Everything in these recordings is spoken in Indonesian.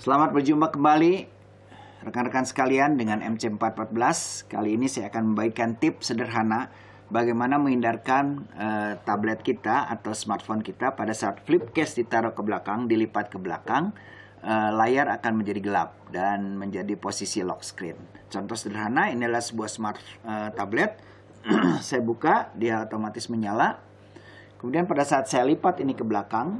Selamat berjumpa kembali rekan-rekan sekalian dengan MC414. Kali ini saya akan membagikan tips sederhana bagaimana menghindarkan uh, tablet kita atau smartphone kita pada saat flip case ditaruh ke belakang, dilipat ke belakang, uh, layar akan menjadi gelap dan menjadi posisi lock screen. Contoh sederhana inilah sebuah smart uh, tablet. saya buka, dia otomatis menyala. Kemudian pada saat saya lipat ini ke belakang,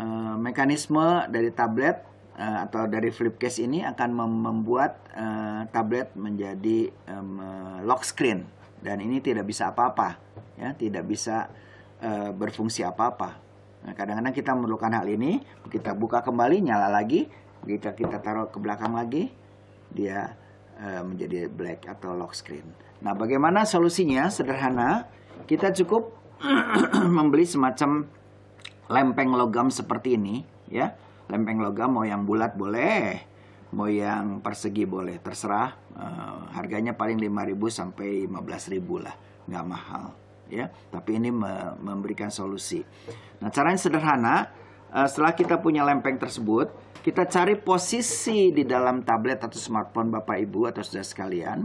Eh, mekanisme dari tablet uh, atau dari flip case ini akan membuat uh, tablet menjadi um, lock screen dan ini tidak bisa apa-apa ya tidak bisa uh, berfungsi apa-apa kadang nah, kadang-kadang kita memerlukan hal ini kita buka kembali nyala lagi kita kita taruh ke belakang lagi dia uh, menjadi black atau lock screen nah bagaimana solusinya sederhana kita cukup membeli semacam lempeng logam seperti ini ya lempeng logam mau yang bulat boleh mau yang persegi boleh terserah uh, harganya paling 5000 sampai 15000 lah nggak mahal ya tapi ini me memberikan solusi nah caranya sederhana uh, setelah kita punya lempeng tersebut kita cari posisi di dalam tablet atau smartphone bapak ibu atau saudara sekalian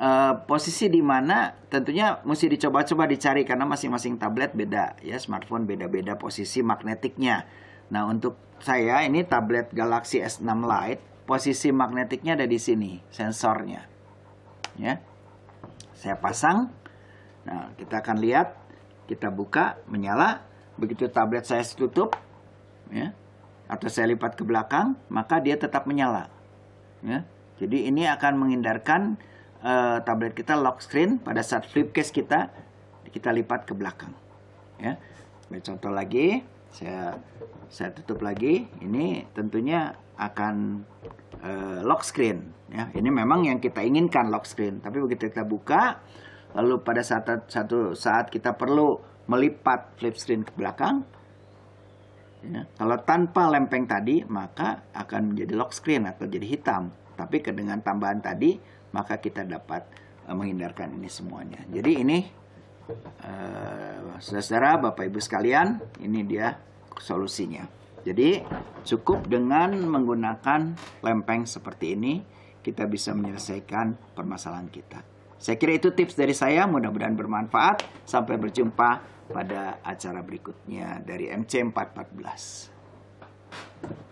Eh, posisi di mana tentunya mesti dicoba-coba dicari karena masing-masing tablet beda ya smartphone beda-beda posisi magnetiknya. Nah untuk saya ini tablet Galaxy S6 Lite posisi magnetiknya ada di sini sensornya ya saya pasang nah kita akan lihat kita buka menyala begitu tablet saya tutup ya atau saya lipat ke belakang maka dia tetap menyala ya jadi ini akan menghindarkan uh, tablet kita lock screen pada saat flip case kita kita lipat ke belakang ya sebagai contoh lagi saya saya tutup lagi ini tentunya akan uh, lock screen ya ini memang yang kita inginkan lock screen tapi begitu kita buka lalu pada saat satu saat kita perlu melipat flip screen ke belakang ya, kalau tanpa lempeng tadi maka akan menjadi lock screen atau jadi hitam tapi dengan tambahan tadi maka kita dapat uh, menghindarkan ini semuanya. Jadi ini uh, eh, saudara Bapak Ibu sekalian, ini dia solusinya. Jadi cukup dengan menggunakan lempeng seperti ini kita bisa menyelesaikan permasalahan kita. Saya kira itu tips dari saya, mudah-mudahan bermanfaat. Sampai berjumpa pada acara berikutnya dari MC 414.